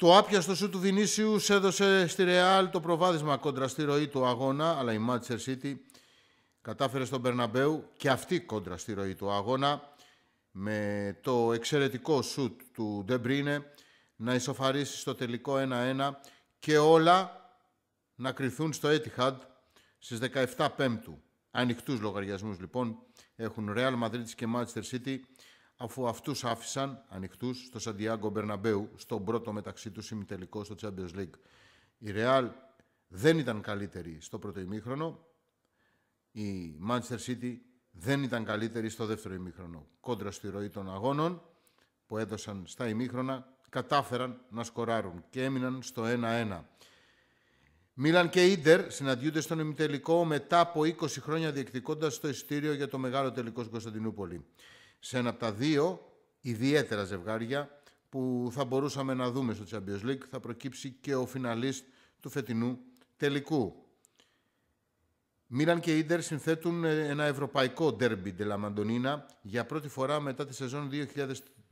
Το άπιαστο σου του Βινίσιους έδωσε στη Ρεάλ το προβάδισμα κόντρα στη ροή του αγώνα, αλλά η Manchester City κατάφερε στον Περναμπέου και αυτή κόντρα στη ροή του αγώνα με το εξαιρετικό σουτ του Ντεμπρίνε να ισοφαρίσει στο τελικό 1-1 και όλα να κρυθούν στο Etihad στις 17 Πέμπτου. Ανοιχτούς λογαριασμούς λοιπόν έχουν Real Madrid και Manchester City αφού αυτούς άφησαν ανοιχτούς στο Σαντιάγκο Μπερναμπέου, στον πρώτο μεταξύ τους ημιτελικό στο Champions League. Η Real δεν ήταν καλύτερη στο πρώτο ημίχρονο. Η Manchester City δεν ήταν καλύτερη στο δεύτερο ημίχρονο. Κόντρα στη ροή των αγώνων που έδωσαν στα ημίχρονα, κατάφεραν να σκοράρουν και έμειναν στο 1-1. Μίλαν και Ίντερ συναντιούνται στον ημιτελικό μετά από 20 χρόνια διεκδικώντας το εισιτήριο για το μεγάλο τελικό Κωνσταντινούπολη σε ένα από τα δύο ιδιαίτερα ζευγάρια που θα μπορούσαμε να δούμε στο Champions League. Θα προκύψει και ο φιναλίστ του φετινού τελικού. Μίλαν και Ίντερ συνθέτουν ε, ένα ευρωπαϊκό ντέρμπι Ντελαμαντονίνα για πρώτη φορά μετά τη σεζόν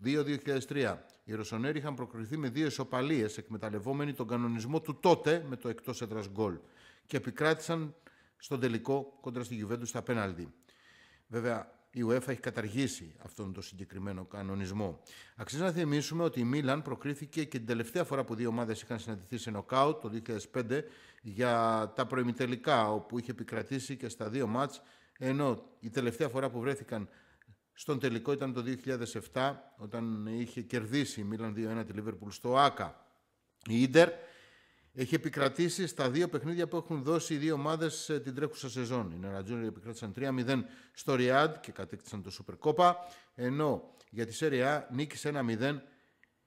2002-2003. Οι Ρωσονέροι είχαν προκριθεί με δύο ισοπαλίες, εκμεταλλευόμενοι τον κανονισμό του τότε με το εκτός έδρας γκολ και επικράτησαν στον τελικό κοντρα στη Γιουβέντους στα πέναλτι. Βέβαια, η UEFA έχει καταργήσει αυτόν τον συγκεκριμένο κανονισμό. Αξίζει να θυμίσουμε ότι η Μίλαν προκρίθηκε και την τελευταία φορά που δύο ομάδες είχαν συναντηθεί σε νοκάουτ το 2005 για τα προημιτελικά, όπου είχε επικρατήσει και στα δύο μάτς, ενώ η τελευταία φορά που βρέθηκαν στον τελικό ήταν το 2007, όταν είχε κερδίσει η Μίλαν 2-1 τη Λίβερπουλ στο ΆΚΑ. Η Ίντερ έχει επικρατήσει στα δύο παιχνίδια που έχουν δώσει οι δύο ομάδες ε, την τρέχουσα σεζόν. Οι Νερατζούνιοι επικράτησαν 3-0 στο Ριάντ και κατέκτησαν το Σούπερ Κόπα, ενώ για τη Σέρια νίκησε 1-0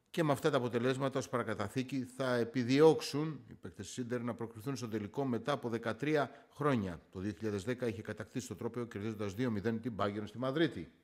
και με αυτά τα αποτελέσματα ως παρακαταθήκη θα επιδιώξουν οι παίκτες Σίντερ να προκριθούν στο τελικό μετά από 13 χρόνια. Το 2010 είχε κατακτήσει το τρόπαιο κερδίζοντας 2-0 την Bayern στη Μαδρίτη.